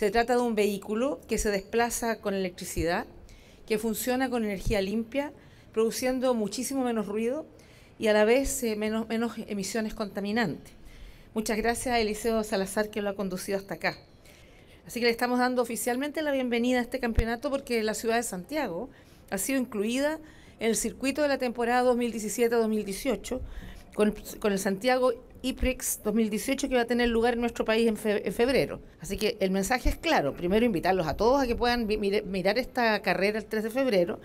Se trata de un vehículo que se desplaza con electricidad, que funciona con energía limpia, produciendo muchísimo menos ruido y a la vez eh, menos, menos emisiones contaminantes. Muchas gracias a Eliseo Salazar que lo ha conducido hasta acá. Así que le estamos dando oficialmente la bienvenida a este campeonato porque la ciudad de Santiago ha sido incluida en el circuito de la temporada 2017-2018 con, con, el Santiago IPREX 2018 que va a tener lugar en nuestro país en, febrero. Así que el mensaje es claro. Primero, invitarlos a todos a que puedan mirar esta carrera el 3 de febrero,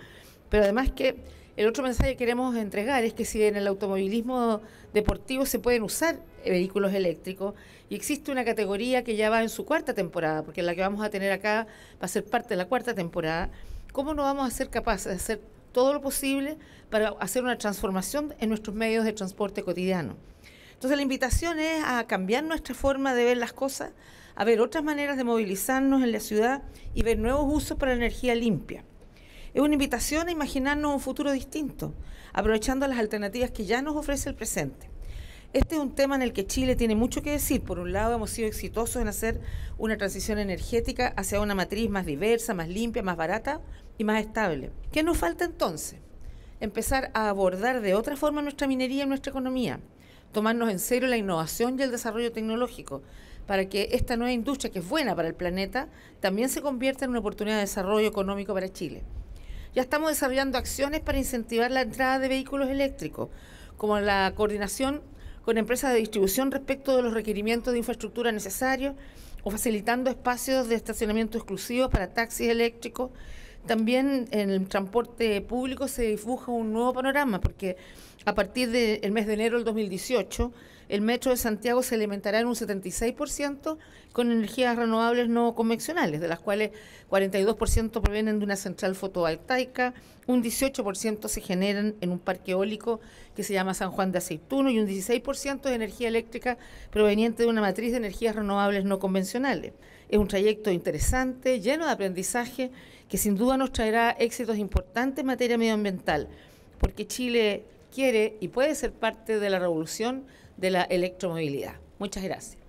pero además que el otro mensaje que queremos entregar es que si en el automovilismo deportivo se pueden usar vehículos eléctricos y existe una categoría que ya va en su cuarta temporada, porque la que vamos a tener acá va a ser parte de la cuarta temporada, ¿cómo no vamos a ser capaces de hacer todo lo posible para hacer una transformación en nuestros medios de transporte cotidiano? Entonces la invitación es a cambiar nuestra forma de ver las cosas, a ver otras maneras de movilizarnos en la ciudad y ver nuevos usos para la energía limpia. Es una invitación a imaginarnos un futuro distinto, aprovechando las alternativas que ya nos ofrece el presente. Este es un tema en el que Chile tiene mucho que decir. Por un lado, hemos sido exitosos en hacer una transición energética hacia una matriz más diversa, más limpia, más barata y más estable. ¿Qué nos falta entonces? Empezar a abordar de otra forma nuestra minería y nuestra economía tomarnos en serio la innovación y el desarrollo tecnológico para que esta nueva industria, que es buena para el planeta, también se convierta en una oportunidad de desarrollo económico para Chile. Ya estamos desarrollando acciones para incentivar la entrada de vehículos eléctricos, como la coordinación con empresas de distribución respecto de los requerimientos de infraestructura necesarios o facilitando espacios de estacionamiento exclusivos para taxis eléctricos también en el transporte público se dibuja un nuevo panorama, porque a partir del mes de enero del 2018, el metro de Santiago se alimentará en un 76% con energías renovables no convencionales, de las cuales 42% provienen de una central fotovoltaica, un 18% se generan en un parque eólico que se llama San Juan de Aceituno y un 16% de energía eléctrica proveniente de una matriz de energías renovables no convencionales. Es un trayecto interesante, lleno de aprendizaje, que sin duda nos traerá éxitos importantes en materia medioambiental, porque Chile quiere y puede ser parte de la revolución de la electromovilidad. Muchas gracias.